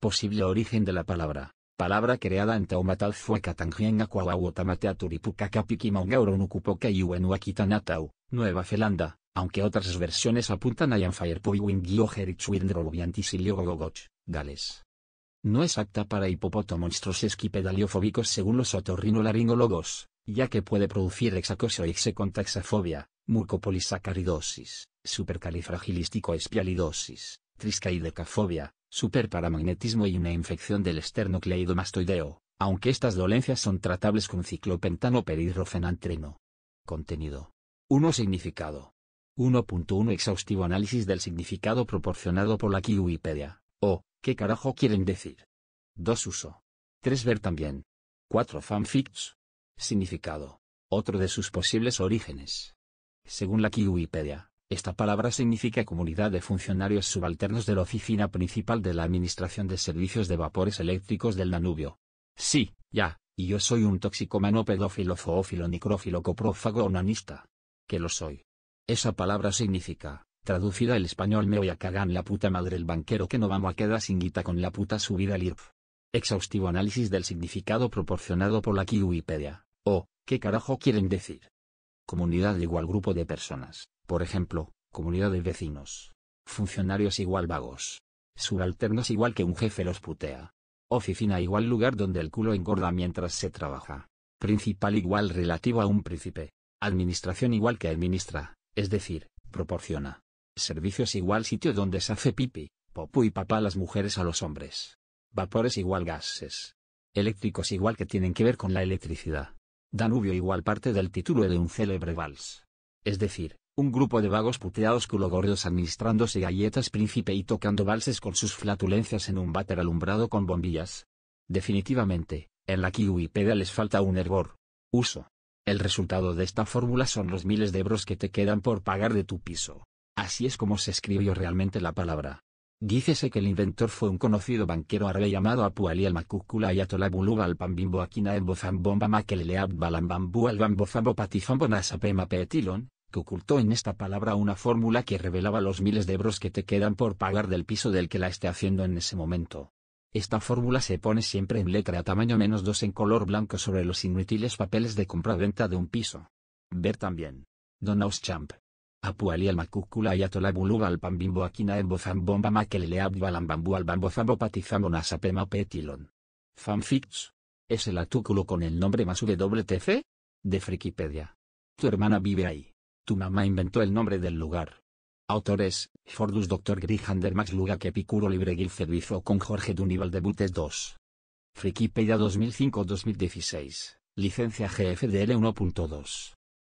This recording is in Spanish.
Posible origen de la palabra. Palabra creada en y Tangianga Nueva Zelanda, aunque otras versiones apuntan a Yanfire Gales. No es apta para hipopoto monstruos esquipedaliofóbicos según los otorrinolaringólogos, ya que puede producir hexacosio y taxafobia, mucopolisacaridosis, supercalifragilístico espialidosis, triscaidecafobia, superparamagnetismo y una infección del esternocleidomastoideo, aunque estas dolencias son tratables con ciclopentano perirrofenantreno. Contenido. 1. Significado. 1.1 Exhaustivo análisis del significado proporcionado por la kiwipedia, o, ¿qué carajo quieren decir? 2. Uso. 3. Ver también. 4. Fanfics. Significado. Otro de sus posibles orígenes. Según la kiwipedia, esta palabra significa comunidad de funcionarios subalternos de la oficina principal de la Administración de Servicios de Vapores Eléctricos del Danubio. Sí, ya, y yo soy un tóxico pedófilo zoófilo nicrófilo coprófago onanista. Que lo soy. Esa palabra significa, traducida al español me voy a cagar en la puta madre el banquero que no vamos a quedar sin guita con la puta subida al IRF. Exhaustivo análisis del significado proporcionado por la Wikipedia. O, oh, ¿qué carajo quieren decir? Comunidad igual grupo de personas, por ejemplo, comunidad de vecinos. Funcionarios igual vagos. Subalternos igual que un jefe los putea. Oficina igual lugar donde el culo engorda mientras se trabaja. Principal igual relativo a un príncipe. Administración igual que administra, es decir, proporciona. Servicios igual sitio donde se hace pipi, popú y papá a las mujeres a los hombres. Vapores igual gases. Eléctricos igual que tienen que ver con la electricidad. Danubio igual parte del título de un célebre vals. Es decir, un grupo de vagos puteados culogordos administrándose galletas príncipe y tocando valses con sus flatulencias en un váter alumbrado con bombillas. Definitivamente, en la KiwiPeda les falta un hervor. Uso. El resultado de esta fórmula son los miles de euros que te quedan por pagar de tu piso. Así es como se escribió realmente la palabra. Dícese que el inventor fue un conocido banquero árabe llamado Apu Ali al-Makukula Ayatollah al-Pambimbo Akina en Makelele Abbalambambu al Patifambo Nasapema Petilon, que ocultó en esta palabra una fórmula que revelaba los miles de euros que te quedan por pagar del piso del que la esté haciendo en ese momento. Esta fórmula se pone siempre en letra a tamaño menos 2 en color blanco sobre los inútiles papeles de compra-venta de un piso. Ver también. Don Auschamp. Apuali al macúcula y al pambimbo aquina en Bozambomba al petilon. Fanfics. ¿Es el atúculo con el nombre más WTF? De Frikipedia. Tu hermana vive ahí. Tu mamá inventó el nombre del lugar. Autores, Fordus Dr. Grihander, Max Luga que Picuro Libre Cervizo con Jorge Dunival Debutes 2. Frikipedia 2005-2016, licencia GFDL 1.2.